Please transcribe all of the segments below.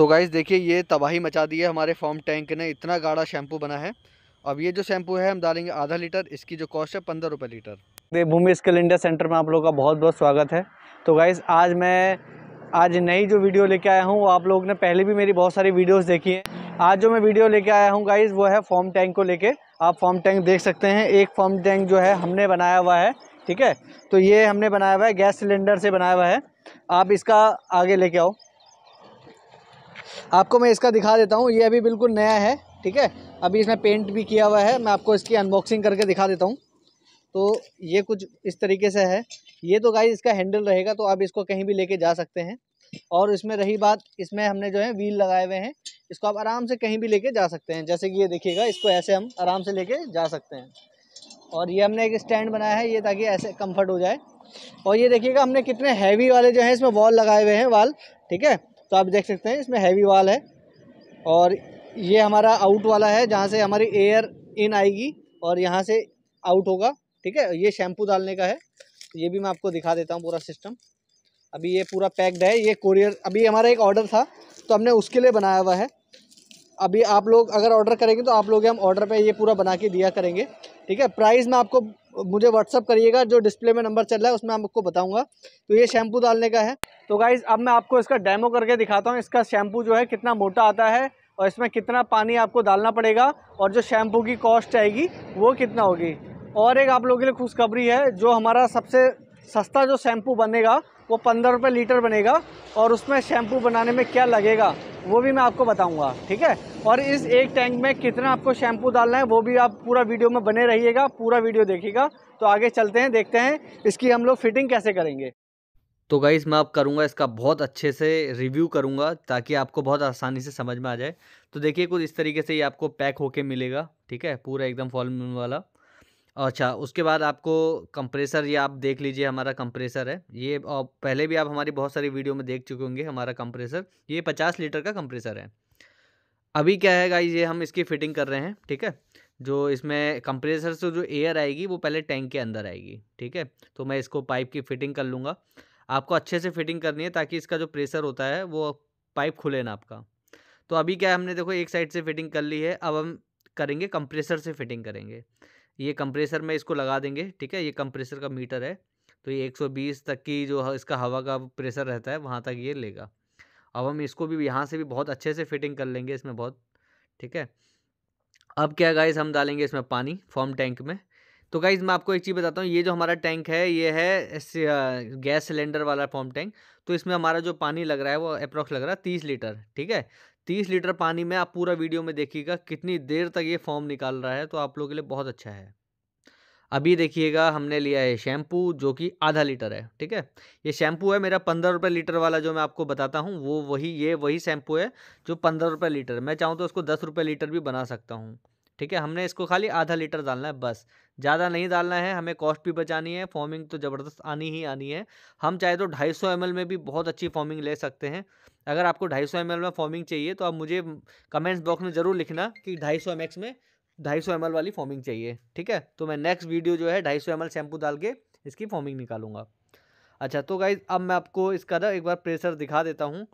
तो गाइज़ देखिए ये तबाही मचा दी है हमारे फॉर्म टैंक ने इतना गाढ़ा शैम्पू बना है अब ये जो शैम्पू है हम डालेंगे आधा लीटर इसकी जो कॉस्ट है पंद्रह रुपये litre Devbhoomi skill India centre में आप लोग का बहुत बहुत स्वागत है तो गाइज़ आज मैं आज नई जो वीडियो लेके आया हूँ वो आप लोग ने पहले भी मेरी बहुत सारी वीडियोस देखी हैं आज जो मैं वीडियो लेके आया हूँ गाइज़ वो है फॉर्म टैंक को लेके आप फॉर्म टैंक देख सकते हैं एक फॉर्म टैंक जो है हमने बनाया हुआ है ठीक है तो ये हमने बनाया हुआ है गैस सिलेंडर से बनाया हुआ है आप इसका आगे लेके आओ आपको मैं इसका दिखा देता हूँ ये अभी बिल्कुल नया है ठीक है अभी इसमें पेंट भी किया हुआ है मैं आपको इसकी अनबॉक्सिंग करके दिखा देता हूँ तो ये कुछ इस तरीके से है ये तो गाइस इसका हैंडल रहेगा तो आप इसको कहीं भी लेके जा सकते हैं और इसमें रही बात इसमें हमने जो है व्हील लगाए हुए हैं इसको आप आराम से कहीं भी लेके जा सकते हैं जैसे कि ये देखिएगा इसको ऐसे हम आराम से लेके जा सकते हैं और ये हमने एक स्टैंड बनाया है ये ताकि ऐसे कम्फर्ट हो जाए और ये देखिएगा हमने कितने हैवी वाले जो हैं इसमें वॉल लगाए हुए हैं वाल ठीक है तो आप देख सकते हैं इसमें हैवी वाल है और ये हमारा आउट वाला है जहाँ से हमारी एयर इन आएगी और यहाँ से आउट होगा ठीक है ये शैम्पू डालने का है तो ये भी मैं आपको दिखा देता हूँ पूरा सिस्टम अभी ये पूरा पैक्ड है ये कोरियर अभी हमारा एक ऑर्डर था तो हमने उसके लिए बनाया हुआ है अभी आप लोग अगर ऑर्डर करेंगे तो आप लोग हम ऑर्डर पे ये पूरा बना के दिया करेंगे ठीक है प्राइस में आपको मुझे व्हाट्सअप करिएगा जो डिस्प्ले में नंबर चल रहा है उसमें आपको बताऊँगा तो ये शैम्पू डालने का है तो गाइज़ अब मैं आपको इसका डेमो करके दिखाता हूँ इसका शैम्पू जो है कितना मोटा आता है और इसमें कितना पानी आपको डालना पड़ेगा और जो शैम्पू की कॉस्ट आएगी वो कितना होगी और एक आप लोगों के लिए खुशखबरी है जो हमारा सबसे सस्ता जो शैम्पू बनेगा वो पंद्रह रुपये लीटर बनेगा और उसमें शैम्पू बनाने में क्या लगेगा वो भी मैं आपको बताऊंगा ठीक है और इस एक टैंक में कितना आपको शैम्पू डालना है वो भी आप पूरा वीडियो में बने रहिएगा पूरा वीडियो देखिएगा तो आगे चलते हैं देखते हैं इसकी हम लोग फिटिंग कैसे करेंगे तो गाइज़ मैं आप करूँगा इसका बहुत अच्छे से रिव्यू करूँगा ताकि आपको बहुत आसानी से समझ में आ जाए तो देखिए कुछ इस तरीके से ये आपको पैक होके मिलेगा ठीक है पूरा एकदम फॉल वाला अच्छा उसके बाद आपको कंप्रेसर ये आप देख लीजिए हमारा कंप्रेसर है ये और पहले भी आप हमारी बहुत सारी वीडियो में देख चुके होंगे हमारा कंप्रेसर ये पचास लीटर का कंप्रेसर है अभी क्या है गाइज ये हम इसकी फिटिंग कर रहे हैं ठीक है जो इसमें कंप्रेसर से जो एयर आएगी वो पहले टैंक के अंदर आएगी ठीक है तो मैं इसको पाइप की फिटिंग कर लूँगा आपको अच्छे से फिटिंग करनी है ताकि इसका जो प्रेशर होता है वो पाइप खुले ना आपका तो अभी क्या है हमने देखो एक साइड से फिटिंग कर ली है अब हम करेंगे कंप्रेसर से फिटिंग करेंगे ये कंप्रेसर में इसको लगा देंगे ठीक है ये कंप्रेसर का मीटर है तो ये 120 तक की जो इसका हवा का प्रेशर रहता है वहाँ तक ये लेगा अब हम इसको भी यहाँ से भी बहुत अच्छे से फिटिंग कर लेंगे इसमें बहुत ठीक है अब क्या गाइस हम डालेंगे इसमें पानी फॉर्म टैंक में तो गाइज़ मैं आपको एक चीज़ बताता हूँ ये जो हमारा टैंक है ये है गैस सिलेंडर वाला फॉर्म टैंक तो इसमें हमारा जो पानी लग रहा है वो अप्रॉक्स लग रहा है तीस लीटर ठीक है तीस लीटर पानी में आप पूरा वीडियो में देखिएगा कितनी देर तक ये फॉर्म निकाल रहा है तो आप लोगों के लिए बहुत अच्छा है अभी देखिएगा हमने लिया है शैम्पू जो कि आधा लीटर है ठीक है ये शैम्पू है मेरा पंद्रह रुपये लीटर वाला जो मैं आपको बताता हूँ वो वही ये वही शैम्पू है जो पंद्रह रुपये लीटर मैं चाहूँ तो उसको दस रुपये लीटर भी बना सकता हूँ ठीक है हमने इसको खाली आधा लीटर डालना है बस ज़्यादा नहीं डालना है हमें कॉस्ट भी बचानी है फॉर्मिंग तो ज़बरदस्त आनी ही आनी है हम चाहे तो ढाई सौ में भी बहुत अच्छी फॉर्मिंग ले सकते हैं अगर आपको ढाई सौ में फॉर्मिंग चाहिए तो आप मुझे कमेंट्स बॉक्स में ज़रूर लिखना कि ढाई सौ में ढाई सौ वाली फॉर्मिंग चाहिए ठीक है तो मैं नेक्स्ट वीडियो जो है ढाई सौ एम शैम्पू डाल के इसकी फॉर्मिंग निकालूंगा अच्छा तो गाइज अब मैं आपको इसका ना एक बार प्रेशर दिखा देता हूँ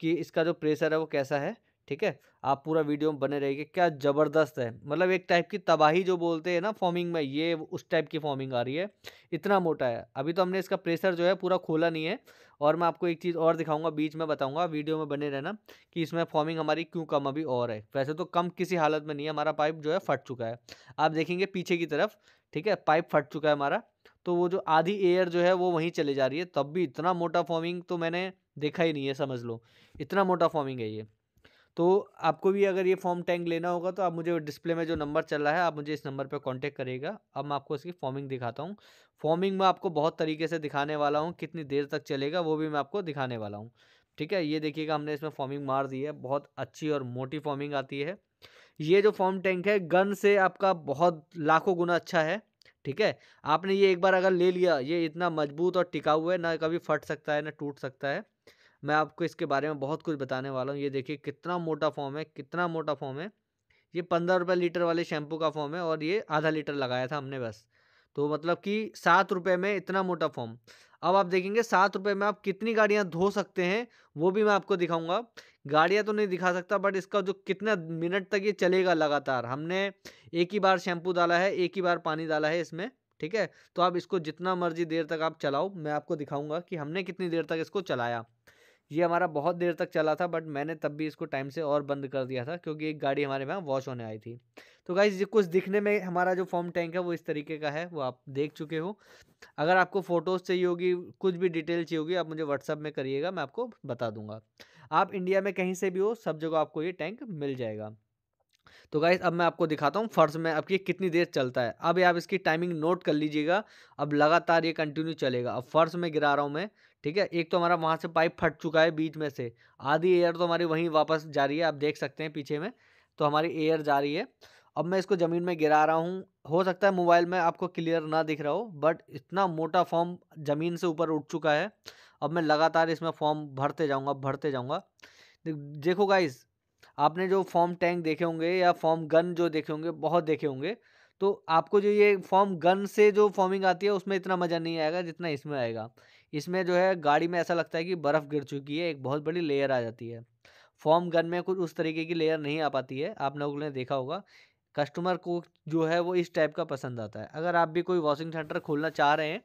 कि इसका जो प्रेशर है वो कैसा है ठीक है आप पूरा वीडियो में बने रहिए क्या ज़बरदस्त है मतलब एक टाइप की तबाही जो बोलते हैं ना फॉर्मिंग में ये उस टाइप की फॉर्मिंग आ रही है इतना मोटा है अभी तो हमने इसका प्रेशर जो है पूरा खोला नहीं है और मैं आपको एक चीज़ और दिखाऊंगा बीच में बताऊंगा वीडियो में बने रहना कि इसमें फॉर्मिंग हमारी क्यों कम अभी और है वैसे तो कम किसी हालत में नहीं है हमारा पाइप जो है फट चुका है आप देखेंगे पीछे की तरफ ठीक है पाइप फट चुका है हमारा तो वो जो आधी एयर जो है वो वहीं चले जा रही है तब भी इतना मोटा फॉर्मिंग तो मैंने देखा ही नहीं है समझ लो इतना मोटा फॉर्मिंग है ये तो आपको भी अगर ये फॉर्म टैंक लेना होगा तो आप मुझे डिस्प्ले में जो नंबर चल रहा है आप मुझे इस नंबर पर कॉन्टेक्ट करिएगा अब मैं आपको इसकी फॉर्मिंग दिखाता हूँ फॉर्मिंग में आपको बहुत तरीके से दिखाने वाला हूँ कितनी देर तक चलेगा वो भी मैं आपको दिखाने वाला हूँ ठीक है ये देखिएगा हमने इसमें फॉर्मिंग मार दी है बहुत अच्छी और मोटी फॉर्मिंग आती है ये जो फॉर्म टैंक है गन से आपका बहुत लाखों गुना अच्छा है ठीक है आपने ये एक बार अगर ले लिया ये इतना मजबूत और टिकाऊ है ना कभी फट सकता है ना टूट सकता है मैं आपको इसके बारे में बहुत कुछ बताने वाला हूँ ये देखिए कितना मोटा फॉर्म है कितना मोटा फॉर्म है ये पंद्रह रुपये लीटर वाले शैम्पू का फॉर्म है और ये आधा लीटर लगाया था हमने बस तो मतलब कि सात रुपये में इतना मोटा फॉर्म अब आप देखेंगे सात रुपये में आप कितनी गाड़ियाँ धो सकते हैं वो भी मैं आपको दिखाऊँगा गाड़ियाँ तो नहीं दिखा सकता बट इसका जो कितना मिनट तक ये चलेगा लगातार हमने एक ही बार शैम्पू डाला है एक ही बार पानी डाला है इसमें ठीक है तो आप इसको जितना मर्जी देर तक आप चलाओ मैं आपको दिखाऊंगा कि हमने कितनी देर तक इसको चलाया ये हमारा बहुत देर तक चला था बट मैंने तब भी इसको टाइम से और बंद कर दिया था क्योंकि एक गाड़ी हमारे यहाँ वॉश होने आई थी तो गाइज कुछ दिखने में हमारा जो फॉर्म टैंक है वो इस तरीके का है वो आप देख चुके हो अगर आपको फ़ोटोज़ चाहिए होगी कुछ भी डिटेल चाहिए होगी आप मुझे व्हाट्सअप में करिएगा मैं आपको बता दूंगा आप इंडिया में कहीं से भी हो सब जगह आपको ये टैंक मिल जाएगा तो गाइज अब मैं आपको दिखाता हूँ फर्श में अब ये कितनी देर चलता है अब आप इसकी टाइमिंग नोट कर लीजिएगा अब लगातार ये कंटिन्यू चलेगा अब फर्श में गिरा रहा हूँ मैं ठीक है एक तो हमारा वहाँ से पाइप फट चुका है बीच में से आधी एयर तो हमारी वहीं वापस जा रही है आप देख सकते हैं पीछे में तो हमारी एयर जा रही है अब मैं इसको ज़मीन में गिरा रहा हूँ हो सकता है मोबाइल में आपको क्लियर ना दिख रहा हो बट इतना मोटा फॉर्म ज़मीन से ऊपर उठ चुका है अब मैं लगातार इसमें फॉर्म भरते जाऊँगा भरते जाऊँगा देखो गाइज आपने जो फॉर्म टैंक देखे होंगे या फॉर्म गन जो देखे होंगे बहुत देखे होंगे तो आपको जो ये फॉर्म गन से जो फॉर्मिंग आती है उसमें इतना मज़ा नहीं आएगा जितना इसमें आएगा इसमें जो है गाड़ी में ऐसा लगता है कि बर्फ़ गिर चुकी है एक बहुत बड़ी लेयर आ जाती है फॉर्म गन में कुछ उस तरीके की लेयर नहीं आ पाती है आप लोगों ने देखा होगा कस्टमर को जो है वो इस टाइप का पसंद आता है अगर आप भी कोई वॉशिंग सेंटर खोलना चाह रहे हैं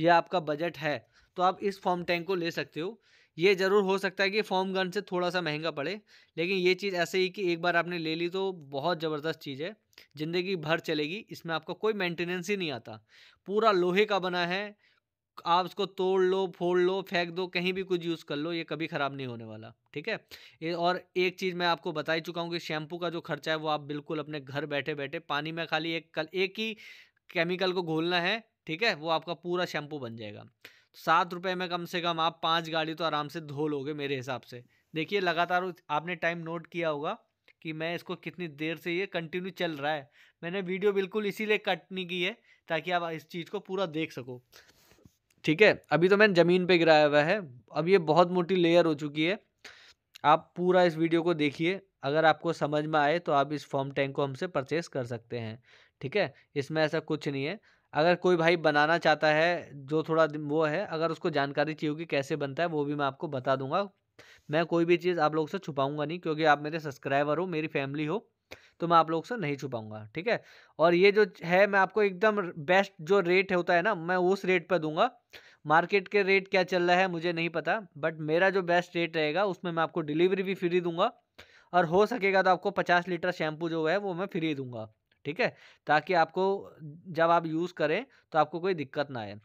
या आपका बजट है तो आप इस फॉर्म टैंक को ले सकते हो ये ज़रूर हो सकता है कि फॉर्म गन से थोड़ा सा महंगा पड़े लेकिन ये चीज़ ऐसे ही कि एक बार आपने ले ली तो बहुत ज़बरदस्त चीज़ है ज़िंदगी भर चलेगी इसमें आपका कोई मेंटेनेंस ही नहीं आता पूरा लोहे का बना है आप उसको तोड़ लो फोड़ लो फेंक दो कहीं भी कुछ यूज़ कर लो ये कभी ख़राब नहीं होने वाला ठीक है और एक चीज़ मैं आपको बता ही चुका हूँ कि शैम्पू का जो खर्चा है वो आप बिल्कुल अपने घर बैठे बैठे पानी में खाली एक कल एक ही केमिकल को घोलना है ठीक है वो आपका पूरा शैम्पू बन जाएगा सात रुपये में कम से कम आप पाँच गाड़ी तो आराम से धो लोगे मेरे हिसाब से देखिए लगातार आपने टाइम नोट किया होगा कि मैं इसको कितनी देर से ये कंटिन्यू चल रहा है मैंने वीडियो बिल्कुल इसीलिए कट नहीं की है ताकि आप इस चीज़ को पूरा देख सको ठीक है अभी तो मैंने ज़मीन पे गिराया हुआ है अब ये बहुत मोटी लेयर हो चुकी है आप पूरा इस वीडियो को देखिए अगर आपको समझ में आए तो आप इस फॉर्म टैंक को हमसे परचेस कर सकते हैं ठीक है इसमें ऐसा कुछ नहीं है अगर कोई भाई बनाना चाहता है जो थोड़ा वो है अगर उसको जानकारी चाहिए होगी कैसे बनता है वो भी मैं आपको बता दूंगा मैं कोई भी चीज़ आप लोग से छुपाऊंगा नहीं क्योंकि आप मेरे सब्सक्राइबर हो मेरी फैमिली हो तो मैं आप लोग से नहीं छुपाऊंगा ठीक है और ये जो है मैं आपको एकदम बेस्ट जो रेट होता है ना मैं उस रेट पर दूंगा मार्केट के रेट क्या चल रहा है मुझे नहीं पता बट मेरा जो बेस्ट रेट रहेगा उसमें मैं आपको डिलीवरी भी फ्री दूंगा और हो सकेगा तो आपको पचास लीटर शैम्पू जो है वो मैं फ्री दूंगा ठीक है ताकि आपको जब आप यूज़ करें तो आपको कोई दिक्कत ना आए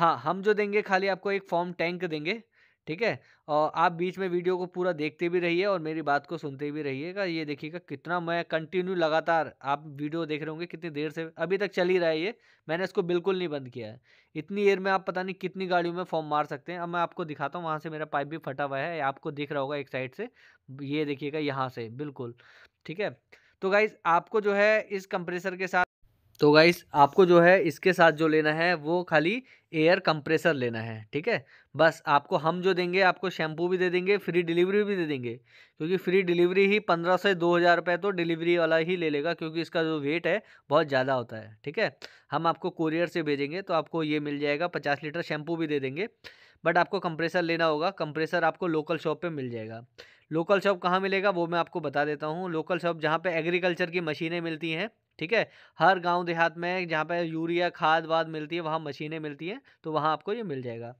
हाँ हम जो देंगे खाली आपको एक फॉर्म टैंक देंगे ठीक है और आप बीच में वीडियो को पूरा देखते भी रहिए और मेरी बात को सुनते भी रहिएगा ये देखिएगा कितना मैं कंटिन्यू लगातार आप वीडियो देख रहे होंगे कितनी देर से अभी तक चल ही रहा है ये मैंने इसको बिल्कुल नहीं बंद किया है इतनी देर में आप पता नहीं कितनी गाड़ियों में फॉर्म मार सकते हैं अब मैं आपको दिखाता हूँ वहाँ से मेरा पाइप भी फटा हुआ है आपको दिख रहा होगा एक साइड से ये देखिएगा यहाँ से बिल्कुल ठीक है तो गाइज आपको जो है इस कंप्रेसर के साथ तो गाइस आपको जो है इसके साथ जो लेना है वो खाली एयर कंप्रेसर लेना है ठीक है बस आपको हम जो देंगे आपको शैम्पू भी दे देंगे फ्री डिलीवरी भी दे देंगे क्योंकि फ्री डिलीवरी ही पंद्रह से दो हज़ार रुपये तो डिलीवरी वाला ही ले लेगा क्योंकि इसका जो वेट है बहुत ज़्यादा होता है ठीक है हम आपको कोरियर से भेजेंगे तो आपको ये मिल जाएगा पचास लीटर शैम्पू भी दे देंगे बट आपको कंप्रेसर लेना होगा कंप्रेसर आपको लोकल शॉप पर मिल जाएगा लोकल शॉप कहाँ मिलेगा वो मैं आपको बता देता हूँ लोकल शॉप जहाँ पर एग्रीकल्चर की मशीनें मिलती हैं ठीक है हर गाँव देहात में जहाँ पर यूरिया खाद वाद मिलती है वहाँ मशीनें मिलती हैं तो वहाँ आपको ये मिल जाएगा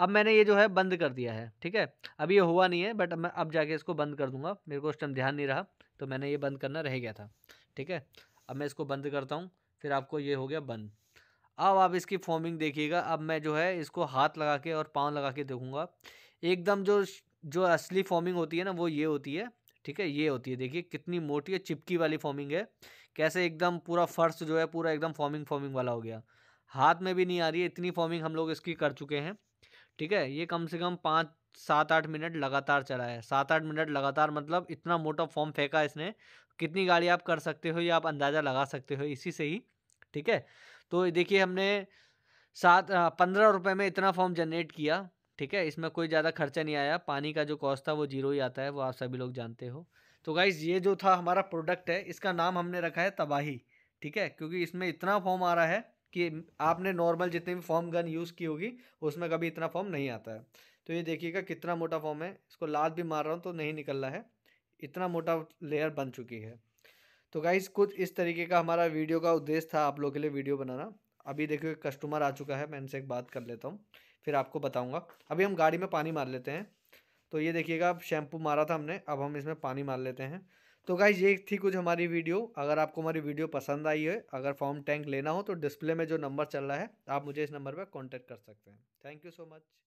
अब मैंने ये जो है बंद कर दिया है ठीक है अब ये हुआ नहीं है बट अब मैं अब जाके इसको बंद कर दूंगा मेरे को उस टाइम ध्यान नहीं रहा तो मैंने ये बंद करना रह गया था ठीक है अब मैं इसको बंद करता हूँ फिर आपको ये हो गया बंद अब आप इसकी फॉर्मिंग देखिएगा अब मैं जो है इसको हाथ लगा के और पाँव लगा के देखूँगा एकदम जो जो असली फॉर्मिंग होती है ना वो ये होती है ठीक है ये होती है देखिए कितनी मोटी है चिपकी वाली फॉर्मिंग है कैसे एकदम पूरा फर्श जो है पूरा एकदम फॉर्मिंग फॉर्मिंग वाला हो गया हाथ में भी नहीं आ रही है इतनी फॉर्मिंग हम लोग इसकी कर चुके हैं ठीक है ये कम से कम पाँच सात आठ मिनट लगातार चला है सात आठ मिनट लगातार मतलब इतना मोटा फॉर्म फेंका इसने कितनी गाड़ी आप कर सकते हो ये आप अंदाज़ा लगा सकते हो इसी से ही ठीक है तो देखिए हमने सात पंद्रह रुपये में इतना फॉर्म जनरेट किया ठीक है इसमें कोई ज़्यादा खर्चा नहीं आया पानी का जो कॉस्ट था वो जीरो ही आता है वो आप सभी लोग जानते हो तो गाइज़ ये जो था हमारा प्रोडक्ट है इसका नाम हमने रखा है तबाही ठीक है क्योंकि इसमें इतना फॉर्म आ रहा है कि आपने नॉर्मल जितने भी फॉर्म गन यूज़ की होगी उसमें कभी इतना फॉर्म नहीं आता है तो ये देखिएगा कितना मोटा फॉर्म है इसको लात भी मार रहा हूँ तो नहीं निकल रहा है इतना मोटा लेयर बन चुकी है तो गाइज कुछ इस तरीके का हमारा वीडियो का उद्देश्य था आप लोगों के लिए वीडियो बनाना अभी देखिए कस्टमर आ चुका है मैं इनसे एक बात कर लेता हूँ फिर आपको बताऊँगा अभी हम गाड़ी में पानी मार लेते हैं तो ये देखिएगा अब शैम्पू मारा था हमने अब हम इसमें पानी मार लेते हैं तो गाइज ये थी कुछ हमारी वीडियो अगर आपको हमारी वीडियो पसंद आई है अगर फॉर्म टैंक लेना हो तो डिस्प्ले में जो नंबर चल रहा है आप मुझे इस नंबर पर कॉन्टैक्ट कर सकते हैं थैंक यू सो मच